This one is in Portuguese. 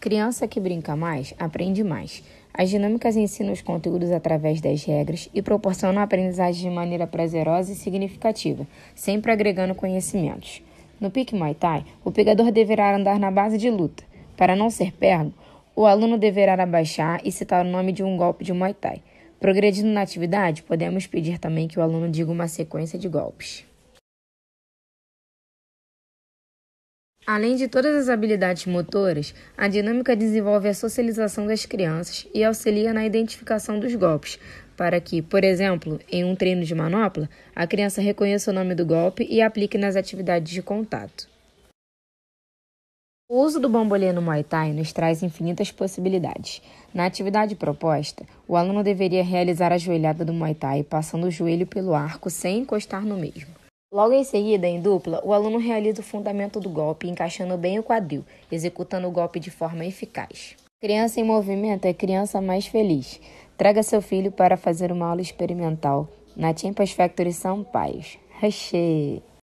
Criança que brinca mais, aprende mais. As dinâmicas ensinam os conteúdos através das regras e proporcionam a aprendizagem de maneira prazerosa e significativa, sempre agregando conhecimentos. No pique Muay Thai, o pegador deverá andar na base de luta. Para não ser perno. o aluno deverá abaixar e citar o nome de um golpe de Muay Thai. Progredindo na atividade, podemos pedir também que o aluno diga uma sequência de golpes. Além de todas as habilidades motoras, a dinâmica desenvolve a socialização das crianças e auxilia na identificação dos golpes, para que, por exemplo, em um treino de manopla, a criança reconheça o nome do golpe e aplique nas atividades de contato. O uso do bambolê no Muay Thai nos traz infinitas possibilidades. Na atividade proposta, o aluno deveria realizar a joelhada do Muay Thai passando o joelho pelo arco sem encostar no mesmo. Logo em seguida, em dupla, o aluno realiza o fundamento do golpe, encaixando bem o quadril, executando o golpe de forma eficaz. Criança em movimento é criança mais feliz. Traga seu filho para fazer uma aula experimental na Timpas Factory Paz. Rocher!